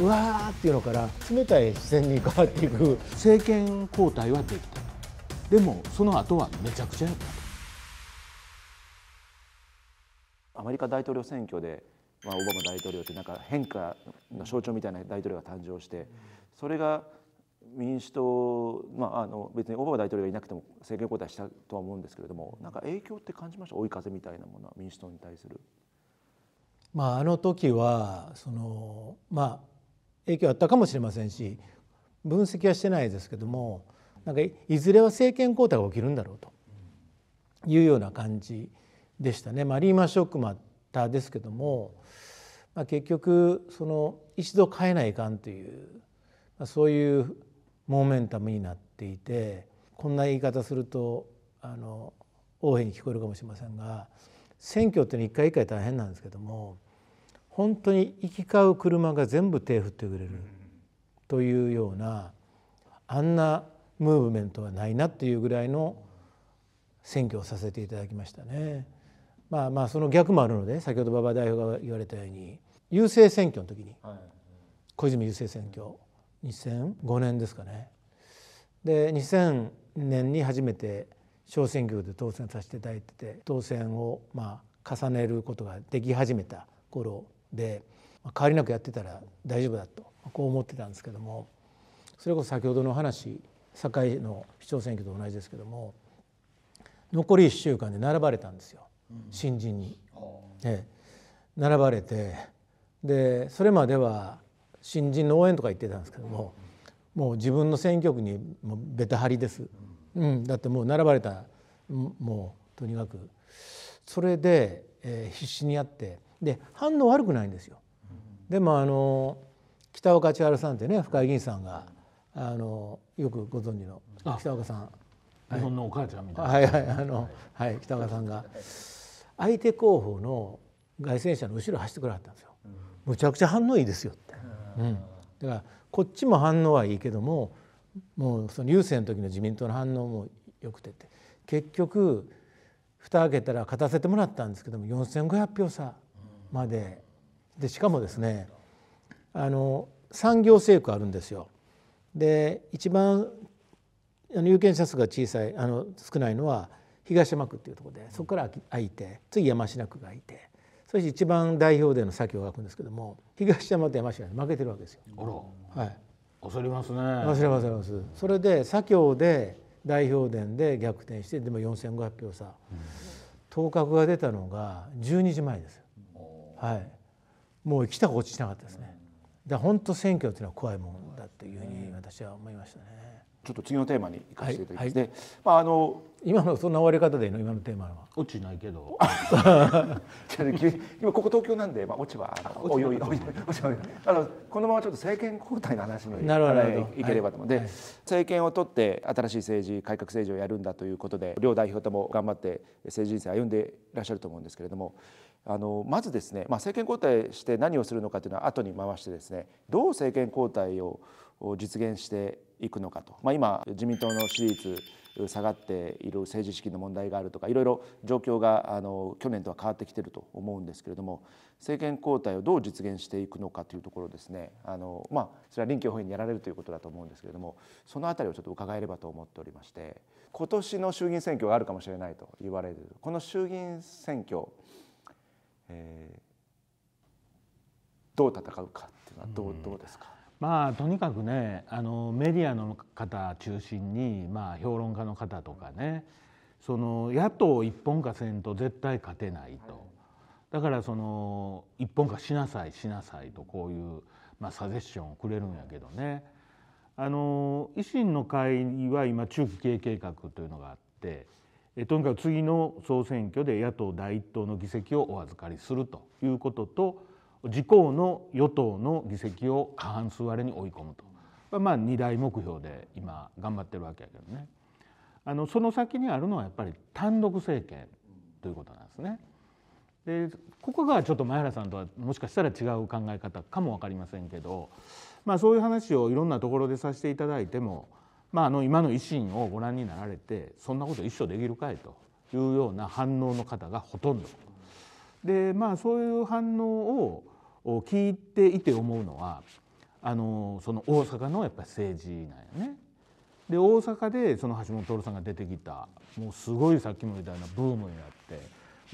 うわーっていうのから冷たい視線に変わっていく政権交代はできたでもその後はめちゃくちゃやったアメリカ大統領選挙で、まあ、オバマ大統領ってなんか変化の象徴みたいな大統領が誕生してそれが民主党、まあ、あの別にオバマ大統領がいなくても政権交代したとは思うんですけれどもなんか影響って感じました追い風みたいなものは民主党に対する。まあ、あの時はその、まあ、影響あったかもしれませんし分析はしてないですけどもなんかいずれは政権交代が起きるんだろうというような感じでしたね。まあ、リーマンショックもあったですけども、まあ、結局その一度変えないかんという、まあ、そういうモーメンタムになっていてこんな言い方するとあの横柄に聞こえるかもしれませんが選挙っていうのは一回一回大変なんですけども本当に行き交う車が全部手振ってくれるというようなあんなムーブメントはないなっていうぐらいの選挙をさせていただきましたね。まあまあその逆もあるので先ほど馬場代表が言われたように郵政選挙の時に小泉郵政選挙2005年ですかねで2000年に初めて小選挙区で当選させていただいてて当選をまあ重ねることができ始めた頃で変わりなくやってたら大丈夫だとこう思ってたんですけどもそれこそ先ほどの話堺の市長選挙と同じですけども残り1週間で並ばれたんですよ新人に。並ばれてでそれまでは新人の応援とか言ってたんですけどももう自分の選挙区にもうベタ張りです、うん、だってもう並ばれたもうとにかくそれで、えー、必死にやってで反応悪くないんですよ。でもあの北岡千春さんってね深井議員さんがあのよくご存知の北岡さん。日本のお母ちゃんみたいな。はいはいあのはい北岡さんが相手候補の外戦車の後ろ走ってくれはったんですよ。むちゃくちゃ反応いいですよって。うん。だからこっちも反応はいいけども、もうその郵政の時の自民党の反応も良くてて結局蓋開けたら勝たせてもらったんですけども4,500票差まででしかもですねあの産業政区あるんですよ。で一番あの有権者数が小さいあの少ないのは東山区っていうところでそこから空いて次山科区がいてそして一番代表での作業が空くんですけども東山と山科に負けてるわけですよ。あら、はい、焦りますね。焦ります焦ます。それで左京で代表伝で逆転してでも4500票差、うん、当確が出たのが12時前ですはい、もう生きた心地しなかったですね。だから本当選挙というのは怖いもんだというふうに私は思いましたね。ちょっと次のテーマに行かせていただきます、はい、まああの今のそんな終わり方でいいの今のテーマは。落ちないけど。今ここ東京なんでまあ落ちはおいおい落ちはあのこのままちょっと政権交代の話になるほどいければと思うで、はい、政権を取って新しい政治改革政治をやるんだということで両代表とも頑張って政治人生歩んでいらっしゃると思うんですけれども。あのまずですね、まあ、政権交代して何をするのかというのは後に回してですねどう政権交代を実現していくのかと、まあ、今自民党の支持率下がっている政治資金の問題があるとかいろいろ状況があの去年とは変わってきてると思うんですけれども政権交代をどう実現していくのかというところですねあの、まあ、それは臨機応変にやられるということだと思うんですけれどもその辺りをちょっと伺えればと思っておりまして今年の衆議院選挙があるかもしれないと言われるこの衆議院選挙えー、どう戦うかっていうのはどう,、どうですかまあとにかくねあのメディアの方中心に、まあ、評論家の方とかねその野党一本化せんと絶対勝てないと、はい、だからその一本化しなさいしなさいとこういう、まあ、サジェッションをくれるんやけどねあの維新の会は今中期経営計画というのがあってとにかく次の総選挙で野党第一党の議席をお預かりするということと自公の与党の議席を過半数割れに追い込むと、まあ、2大目標で今頑張ってるわけやけどねあのその先にあるのはやっぱり単独政権ということなんですね。でここがちょっと前原さんとはもしかしたら違う考え方かも分かりませんけど、まあ、そういう話をいろんなところでさせていただいてもまあ、あの今の維新をご覧になられてそんなこと一生できるかいというような反応の方がほとんど。でまあそういう反応を聞いていて思うのはあのその大阪のやっぱり政治なんよね。で大阪でその橋本徹さんが出てきたもうすごいさっきも言ったようなブームになって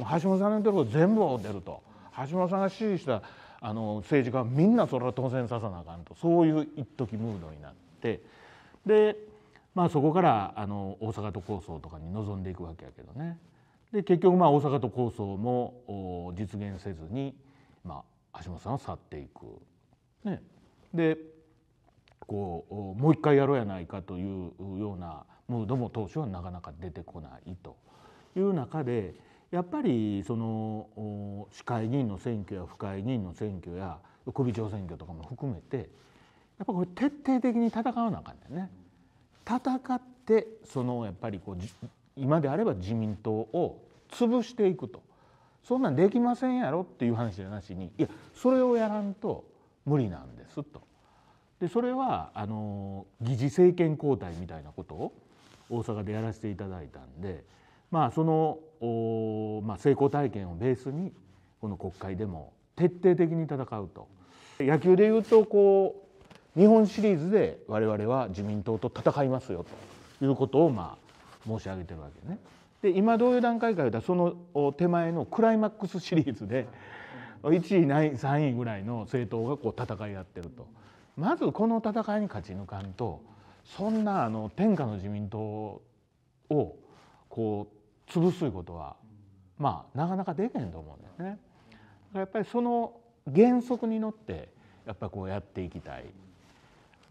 もう橋本さんの言ってること全部を出ると橋本さんが支持したあの政治家はみんなそれは当選させなあかんとそういう一時ムードになって。で、まあ、そこからあの大阪都構想とかに臨んでいくわけやけどねで結局まあ大阪都構想も実現せずに、まあ、橋本さんは去っていく。ね、でこうもう一回やろうやないかというようなムードも当初はなかなか出てこないという中でやっぱりその市会議員の選挙や府会議員の選挙や首長選挙とかも含めてやっぱこれ徹底的に戦わなあかんだよね。戦ってそのやっぱりこう今であれば自民党を潰していくとそんなんできませんやろっていう話じゃなしにいやそれをやらんと無理なんですと。でそれはあの議事政権交代みたいなことを大阪でやらせていただいたんで、まあ、そのお、まあ、成功体験をベースにこの国会でも徹底的に戦うと。野球でいうとこう日本シリーズで我々は自民党と戦いますよということをまあ申し上げてるわけね。で今どういう段階かいうとその手前のクライマックスシリーズで1位ない3位ぐらいの政党がこう戦い合ってると。まずこの戦いに勝ち抜かんとそんなあの天下の自民党をこう潰すことはまあなかなかできへんと思うんですね。やっぱりその原則にのってやっぱこうやっていきたい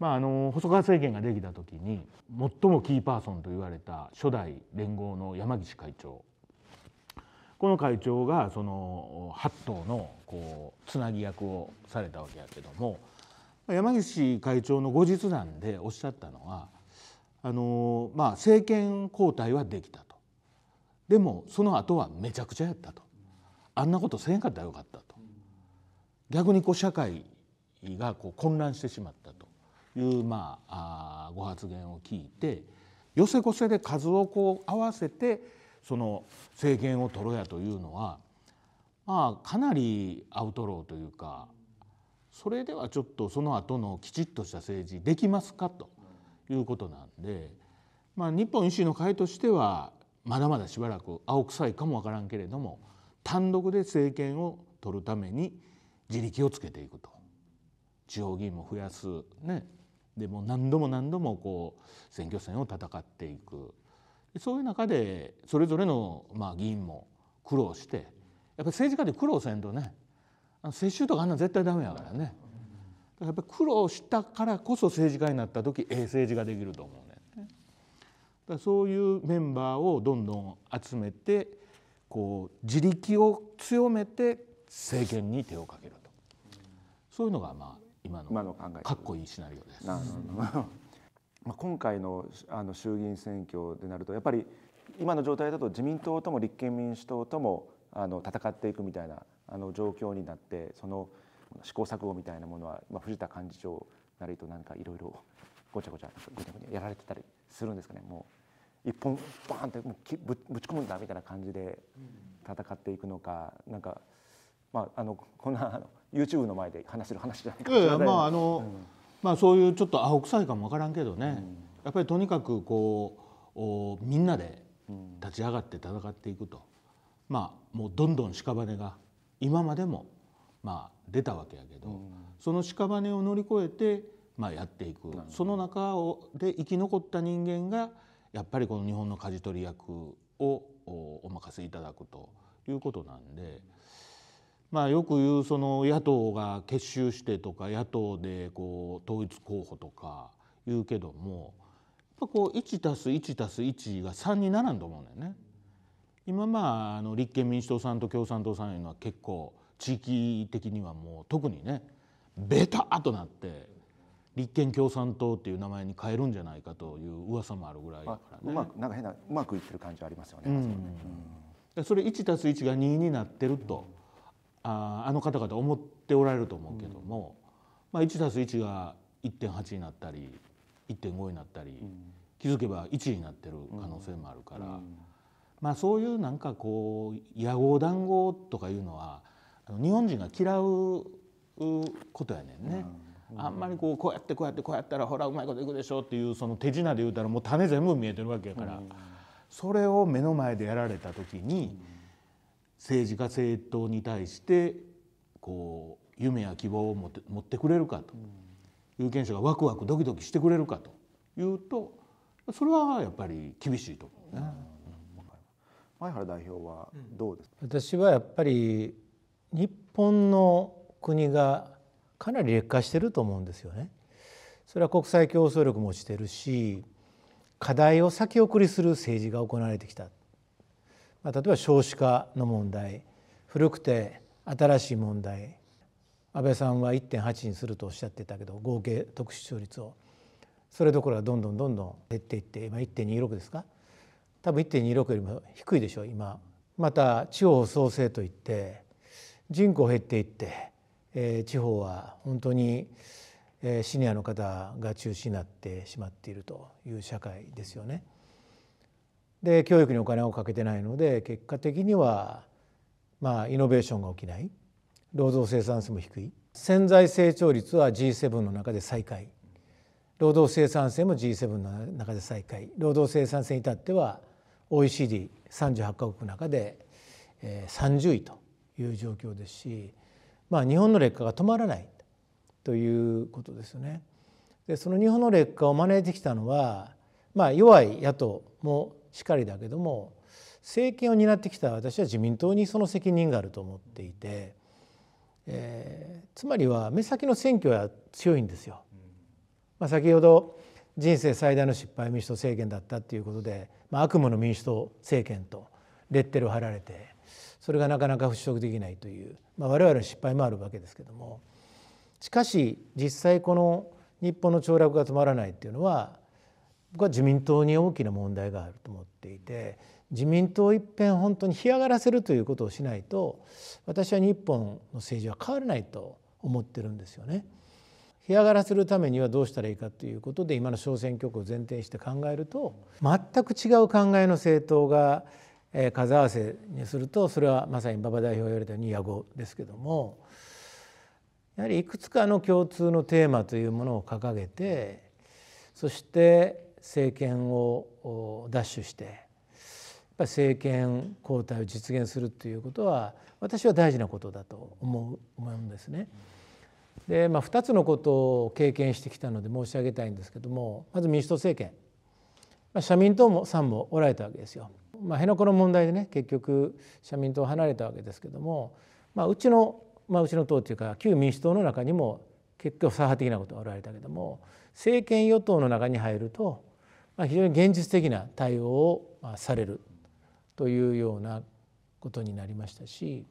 まあ、あの細川政権ができた時に最もキーパーソンと言われた初代連合の山岸会長この会長がその8党のこうつなぎ役をされたわけやけども山岸会長の後日談でおっしゃったのはあの、まあ、政権交代はできたとでもその後はめちゃくちゃやったとあんなことせんかったらよかったと逆にこう社会がこう混乱してしまったと。いうまあご発言を聞いて寄せこせで数をこう合わせてその政権を取ろうやというのはまあかなりアウトローというかそれではちょっとその後のきちっとした政治できますかということなんで、まあ、日本維新の会としてはまだまだしばらく青臭いかもわからんけれども単独で政権を取るために自力をつけていくと地方議員も増やす、ね、でも何度も何度もこう選挙戦を戦っていくそういう中でそれぞれのまあ議員も苦労してやっぱり政治家で苦労せんとね世襲とかあんな絶対ダメやからねやっぱり苦労したからこそ政治家になった時ええ政治ができると思うねだそういうメンバーをどんどん集めてこう自力を強めて政権に手をかけるとそういうのがまあ今の今の考えかっこいいシナリオです。なるほど まあ、今回のあの衆議院選挙でなるとやっぱり今の状態だと自民党とも立憲民主党ともあの戦っていくみたいなあの状況になってその試行錯誤みたいなものは、まあ、藤田幹事長なりと何かいろいろごちゃごちゃごちゃごちゃやられてたりするんですかねもう一本バーンってもうぶぶち込むんだみたいな感じで戦っていくのかなんか。まあ、あのこんな YouTube の前で話せる話じゃないかまああの、うん、まあ、そういうちょっと青臭いかも分からんけどね、うん、やっぱりとにかくこうおみんなで立ち上がって戦っていくと、まあ、もうどんどん屍が今までも、まあ、出たわけやけど、うん、その屍を乗り越えて、まあ、やっていくその中をで生き残った人間がやっぱりこの日本の舵取り役をお任せいただくということなんで。まあ、よく言うその野党が結集してとか野党でこう統一候補とか言うけどもやっぱこう1たす1たす1が3にならんと思うんだよね。今まああの立憲民主党さんと共産党さんいうのは結構地域的にはもう特にねベタっとなって立憲共産党っていう名前に変えるんじゃないかという噂もあるぐらいだからね。うまくなんか変なうまくいってる感じはありますよね。うん、それ1たす1が2になってると。ああの方々思っておられると思うけども、うん、まあ、1+1 が1.8になったり1.5になったり、うん、気づけば1になってる可能性もあるから、うん、まあ、そういうなんかこう野号談合とかいうのは日本人が嫌うことやねんね。あんまりこうこうやってこうやってこうやったらほらうまいこといくでしょっていうその手品で言うたらもう種全部見えてるわけやから、それを目の前でやられた時に、政治家政党に対してこう夢や希望を持って持ってくれるかと有権者がワクワクドキドキしてくれるかというとそれはやっぱり厳しいと思うね。前原代表はどうですか私はやっぱり日本の国がかなり劣化してると思うんですよね。それは国際競争力も落ちてるし課題を先送りする政治が行われてきたまあ、例えば少子化の問題古くて新しい問題安倍さんは1.8にするとおっしゃってたけど合計特殊勝率をそれどころはどんどんどんどん減っていって今1.26ですか多分1.26よりも低いでしょう今。また地方創生といって人口減っていって、えー、地方は本当に、えー、シニアの方が中心になってしまっているという社会ですよね。で教育にお金をかけてないので結果的にはまあイノベーションが起きない労働生産数も低い潜在成長率は G7 の中で最下位労働生産性も G7 の中で最下位労働生産性に至っては OECD38 カ国の中で30位という状況ですし、まあ、日本の劣化が止まらないということですよね。でその日本の劣化を招いてきたのは、まあ、弱い野党もしかりだけども政権を担ってきた私は自民党にその責任があると思っていて、えー、つまりは目先の選挙は強いんですよ。まあ、先ほど人生最大の失敗民主党政権だったっていうことで、まあ、悪夢の民主党政権とレッテルを貼られてそれがなかなか払拭できないという、まあ、我々の失敗もあるわけですけどもしかし実際この日本の凋落が止まらないっていうのは僕は自民党に大きな問題があると思っていて自民党一辺本当に干上がらせるということをしないと私は日本の政治は変わらないと思ってるんですよね。干上がらせるためにはどうしたらいいかということで今の小選挙区を前提して考えると全く違う考えの政党が数合わせにするとそれはまさに馬場代表が言われたように野合ですけどもやはりいくつかの共通のテーマというものを掲げてそして政権を奪取してやっぱ政権交代を実現するということは私は大事なことだと思う思うんですね。で、まあ、2つのことを経験してきたので申し上げたいんですけどもまず民主党政権、まあ、社民党もさんもおられたわけですよ。まあ、辺野古の問題でね結局社民党を離れたわけですけども、まあ、うちの、まあ、うちの党というか旧民主党の中にも結局左派的なことがおられたけども政権与党の中に入ると非常に現実的な対応をされるというようなことになりましたし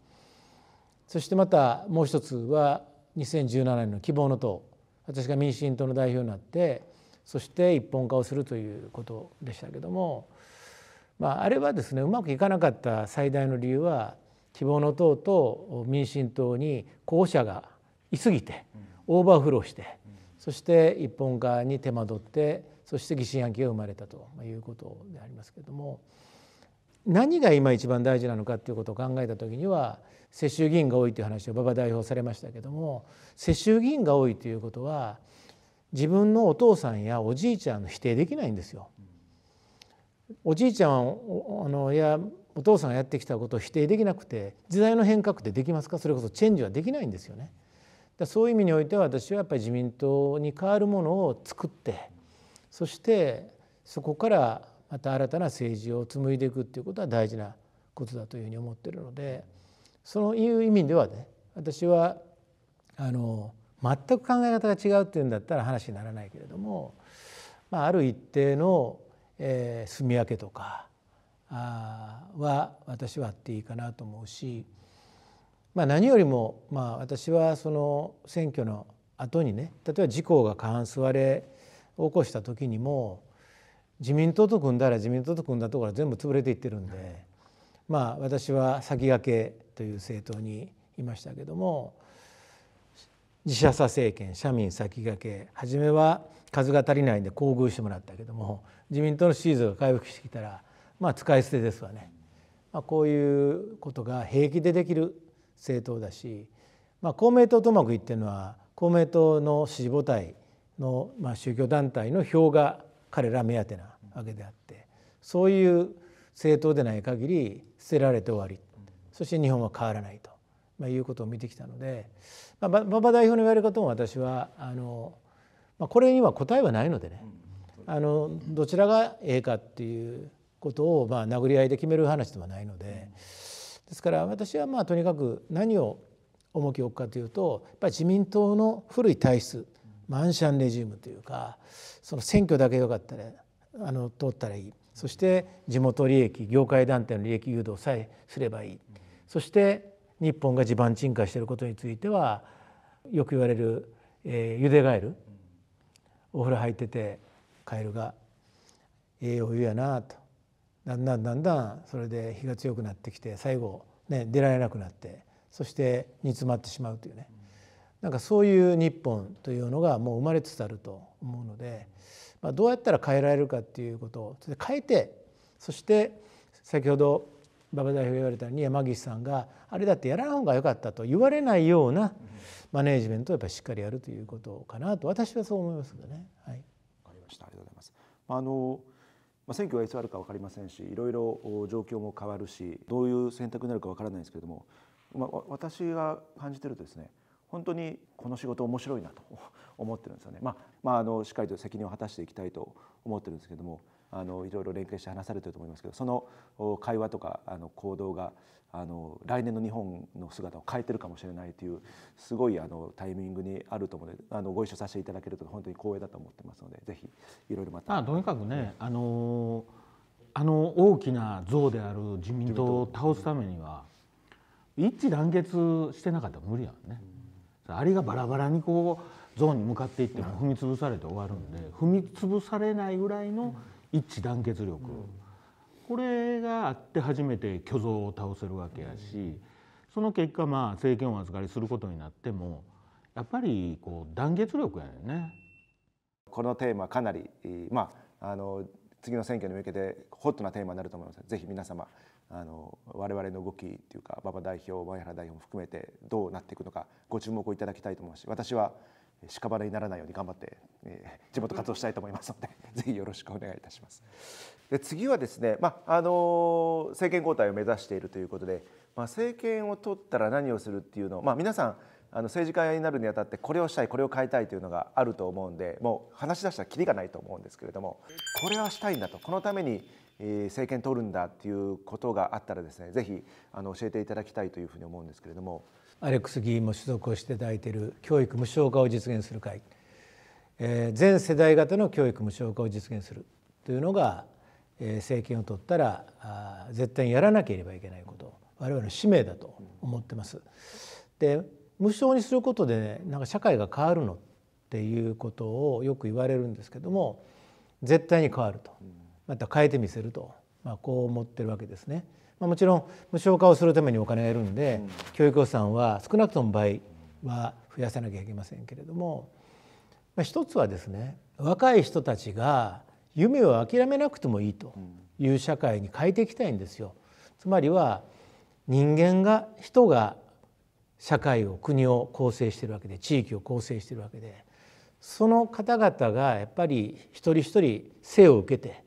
そしてまたもう一つは2017年の希望の党私が民進党の代表になってそして一本化をするということでしたけども、まあ、あれはですねうまくいかなかった最大の理由は希望の党と民進党に候補者がいすぎてオーバーフローしてそして一本化に手間取ってそして疑心暗鬼が生まれたということでありますけれども何が今一番大事なのかっていうことを考えた時には世襲議員が多いという話を馬場代表されましたけども世襲議員が多いということは自分のお父さんやおじいちゃんの否定できないんですよ。おじいちゃんあのいやお父さんがやってきたことを否定できなくて時代の変革ってできますかそれこそチェンジはできないんですよね。だそういう意味においては私はやっぱり自民党に代わるものを作ってそしてそこからまた新たな政治を紡いでいくっていうことは大事なことだというふうに思ってるのでそういう意味ではね私はあの全く考え方が違うっていうんだったら話にならないけれども、まあ、ある一定の、えー、住み分けとかあは私はあっていいかなと思うし、まあ、何よりも、まあ、私はその選挙の後にね例えば自公が過半数割れ起こした時にも自民党と組んだら自民党と組んだところは全部潰れていってるんで、まあ私は先駆けという政党にいましたけども自社左政権社民先駆け初めは数が足りないんで厚遇してもらったけども自民党の支持率が回復してきたらまあ使い捨てですわね、まあ、こういうことが平気でできる政党だし、まあ、公明党とうまくいってるのは公明党の支持母体の、まあ、宗教団体の票が彼ら目当てなわけであってそういう政党でない限り捨てられて終わりそして日本は変わらないと、まあ、いうことを見てきたので、まあ、馬場代表の言われ方も私はあの、まあ、これには答えはないのでねあのどちらがええかっていうことを、まあ、殴り合いで決める話ではないのでですから私はまあとにかく何を重きを置くかというとやっぱり自民党の古い体質マンシャンレジウムというかその選挙だけよかったらあの通ったらいいそして地元利益業界団体の利益誘導さえすればいいそして日本が地盤沈下していることについてはよく言われる、えー、ゆでガエルお風呂入っててカエルが「ええお湯やな」とだんだんだんだんそれで日が強くなってきて最後、ね、出られなくなってそして煮詰まってしまうというねなんかそういう日本というのがもう生まれつつあると思うので、まあ、どうやったら変えられるかっていうことを変えてそして先ほど馬場代表が言われたように山岸さんがあれだってやらない方が良かったと言われないようなマネージメントをやっぱりしっかりやるということかなと私はそう思いますけね。はい、分かりましたありがとうございます。あのまあ、選挙はいつあるか分かりませんしいろいろ状況も変わるしどういう選択になるか分からないんですけれども、まあ、私が感じてるとですね本当にこの仕事面白いなと 思ってるんですよね。まあまあ、あのしっかりと責任を果たしていきたいと思ってるんですけどもあのいろいろ連携して話されてると思いますけどその会話とかあの行動があの来年の日本の姿を変えてるかもしれないというすごいあのタイミングにあると思うのであのご一緒させていただけると本当に光栄だと思ってますのでぜひいろいろまた。あとにかくね、あのあの大きな像である自民党を倒すためには一致団結してなかったら無理やんね。うんアリがバラバラにこうゾーンに向かっていっても踏み潰されて終わるんで、踏み潰されないぐらいの一致団結力、これがあって初めて巨像を倒せるわけやし、その結果まあ政権を預かりすることになってもやっぱりこう団結力やねこのテーマかなりまああの次の選挙に向けてホットなテーマになると思います。ぜひ皆様あの我々の動きというか馬場代表前原代表も含めてどうなっていくのかご注目をいただきたいと思うし私は屍にならないように頑張って、えー、地元活動したいと思いますので ぜひよろしくお願いいたします。で次はですね、まああのー、政権交代を目指しているということで、まあ、政権を取ったら何をするっていうのを、まあ、皆さんあの政治家になるにあたってこれをしたいこれを変えたいというのがあると思うんでもう話し出したらきりがないと思うんですけれどもこれはしたいんだとこのために政権取るんだっていうことがあったらですねぜひあの教えていただきたいというふうに思うんですけれどもアレックス議員も所属をしていただいている教育無償化を実現する会、えー、全世代型の教育無償化を実現するというのが、えー、政権を取ったらあ絶対にやらなければいけないこと我々の使命だと思ってます。で無償にすることで、ね、なんか社会が変わるのっていうことをよく言われるんですけども絶対に変わると。うんまた変えてみせると、まあ、こう思ってるわけですね。まあ、もちろん無償化をするためにお金がいるんで、うん、教育予算は少なくとも倍は増やさなきゃいけませんけれども、まあ、一つはですね若い人たちが夢を諦めなくてもいいという社会に変えていきたいんですよ。つまりは人間が人が社会を国を構成しているわけで地域を構成しているわけでその方々がやっぱり一人一人生を受けて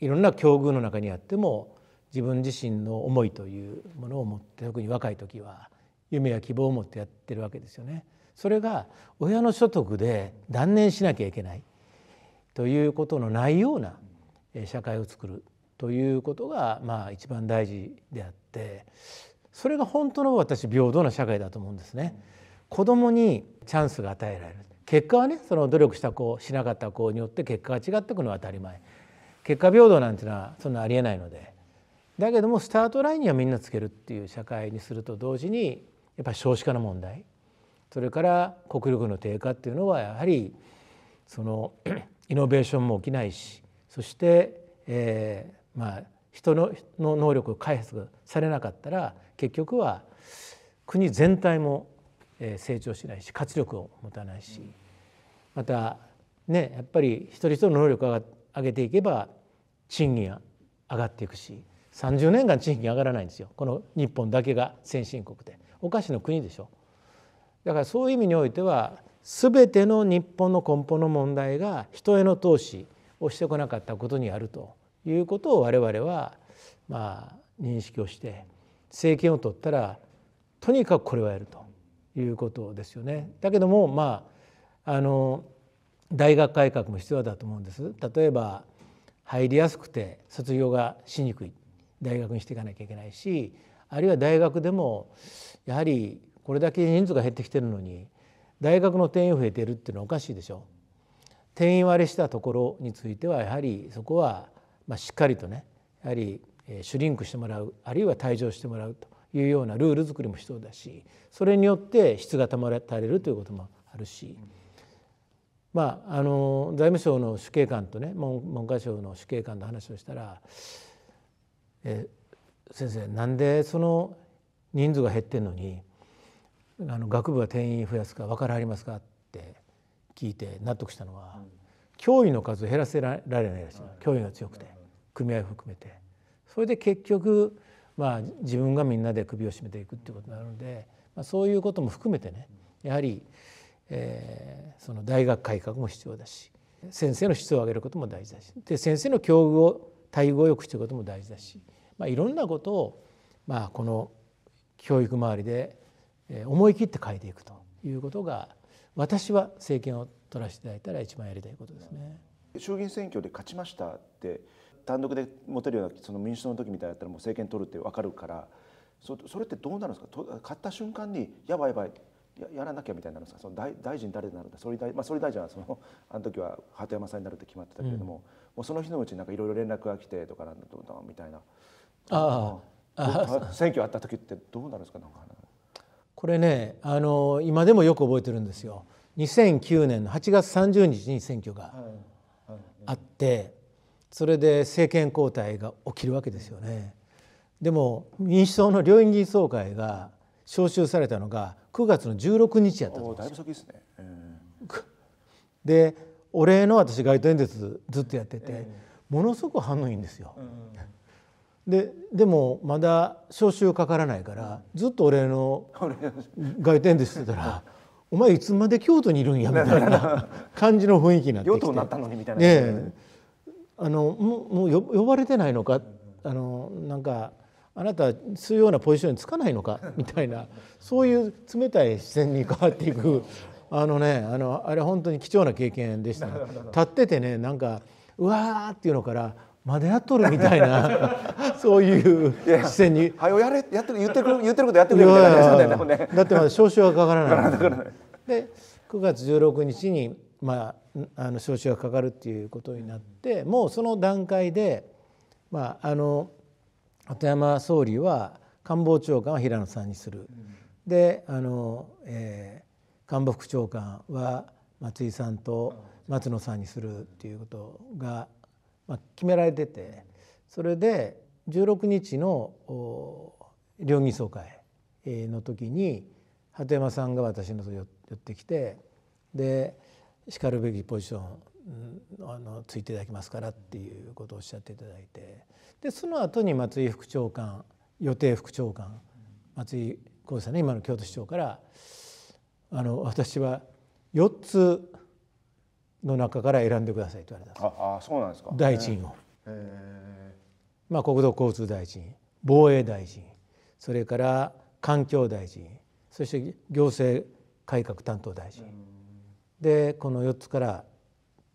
いろんな境遇の中にあっても自分自身の思いというものを持って特に若い時は夢や希望を持ってやってるわけですよね。それが親の所得で断念しなきゃいけないということのないような社会を作るということがまあ一番大事であってそれが本当の私平等な社会だと思うんですね。子供にチャンスが与えられる結果はねその努力した子しなかった子によって結果が違ってくのは当たり前結果平等なんていうのはそんなありえないのでだけどもスタートラインにはみんなつけるっていう社会にすると同時にやっぱり少子化の問題それから国力の低下っていうのはやはりその イノベーションも起きないしそして、えー、まあ人の能力を開発されなかったら結局は国全体も成長しないし活力を持たないしまたねやっぱり一人一人の能力が上げていけば賃金は上がっていくし30年間賃金上がらないんですよこの日本だけが先進国でおかしな国でしょだからそういう意味においては全ての日本の根本の問題が人への投資をしてこなかったことにあるということを我々はまあ認識をして政権を取ったらとにかくこれはやるということですよね。だけどもまああの大学改革も必要だと思うんです例えば入りやすくて卒業がしにくい大学にしていかなきゃいけないしあるいは大学でもやはりこれだけ人数が減ってきてるのに大学の定員増えてるっていうのはおかしいでしょ。定員割れしたところについてはやはりそこはまあしっかりとねやはりシュリンクしてもらうあるいは退場してもらうというようなルール作りも必要だしそれによって質が保たれるということもあるし。うんまあ、あの財務省の主計官とね文科省の主計官の話をしたら「え先生なんでその人数が減ってんのにあの学部は定員増やすか分からはりますか?」って聞いて納得したのは、うん、教員の数を減らせられないらしい、はい、教員が強くて組合を含めてそれで結局、まあ、自分がみんなで首を絞めていくっていうことになるので、まあ、そういうことも含めてねやはり、うんえー、その大学改革も必要だし先生の質を上げることも大事だしで先生の境遇を待遇を良くしていくことも大事だし、まあ、いろんなことを、まあ、この教育周りで思い切って変えていくということが私は政権を取らせていただいたら一番やりたいことですね。衆議院選挙で勝ちましたって単独で持てるようなその民主党の時みたいだったらもう政権取るって分かるからそそれってどうなるんですか勝った瞬間にやばいやばいややらなきゃみたいになるんですかその大大臣誰になるんだ総理大,、まあ、総理大臣はその あの時は鳩山さんになるって決まってたけれどもうん、もうその日のうちになんかいろいろ連絡が来てとかなんだとかみたいなああ選挙あった時ってどうなるんですかなんかこれねあの今でもよく覚えてるんですよ2009年の8月30日に選挙があって、それで政権交代が起きるわけですよね。でも民主党の両院議員総会が召集されたのが9月の16日やったとだいぶ先ですでお礼の私街頭演説ずっとやってて、ものすごく反応いいんですよ、ででもまだ招集かからないからずっとお礼の街頭で説してたら「お前いつまで京都にいるんや」みたいな感じの雰囲気になってきて。なったのにみたいな、ねあのもう呼ばれてないのかあのなんかあなた吸うようなポジションにつかないのか みたいなそういう冷たい視線に変わっていく あのねあのあれ本当に貴重な経験でした、立っててねなんかうわーっていうのからまだやっとるみたいな そういう視線に「はよやれやってる言ってる言ってることやってくれ」みたいな感じですよねだってまだ招集はかからない。で9月16日に、まあ、あの招集がかかるっていうことになってもうその段階で、まあ、あの鳩山総理は官房長官は平野さんにする、であの、えー、官房副長官は松井さんと松野さんにするっていうことが、まあ、決められててそれで16日の両議総会の時に鳩山さんが私のと寄ってきてでしかるべきポジションあのついていただきますからっていうことをおっしゃっていただいてでその後に松井副長官予定副長官松井浩さんね今の京都市長からあの私は4つの中から選んでくださいと言われたああそうなんですか大臣を、まあ、国土交通大臣防衛大臣それから環境大臣そして行政改革担当大臣でこの4つから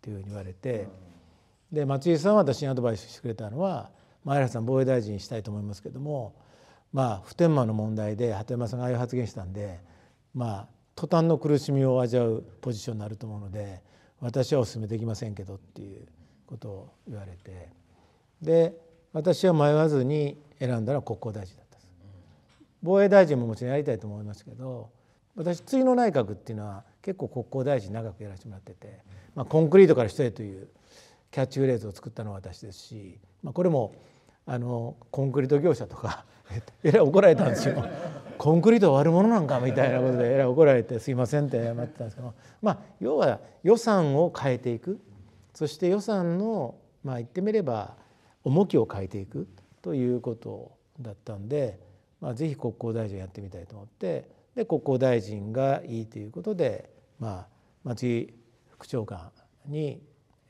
っていうふうに言われて、で松井さんは私にアドバイスしてくれたのは前原さん防衛大臣にしたいと思いますけども、まあ、普天間の問題で鳩山さんがああいう発言したんで、まあ、途端の苦しみを味わうポジションになると思うので私はお勧めできませんけどっていうことを言われてで私は迷わずに選んだのは国交大臣だったんです。防衛大臣ももちろんやりたいと思いますけど私次の内閣っていうのは結構国交大臣長くやらせてもらってて、まあ、コンクリートから人へというキャッチフレーズを作ったのは私ですし、まあ、これもあのコンクリート業者とか えらい怒られたんですよ コンクリートは悪者なんかみたいなことでえらい怒られてすいませんって謝ってたんですけど、まあ、要は予算を変えていくそして予算の、まあ、言ってみれば重きを変えていくということだったんで、まあ、ぜひ国交大臣やってみたいと思って。で国交大臣がいいということで、まあ、松井副長官に、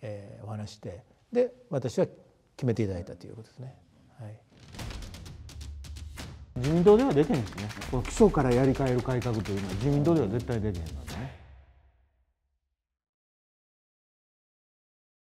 えー、お話してで私は決めていただいたということですね。はい、自民党では出てるんですね。この基礎からやり替える改革というのは自民党では絶対出てるんですね。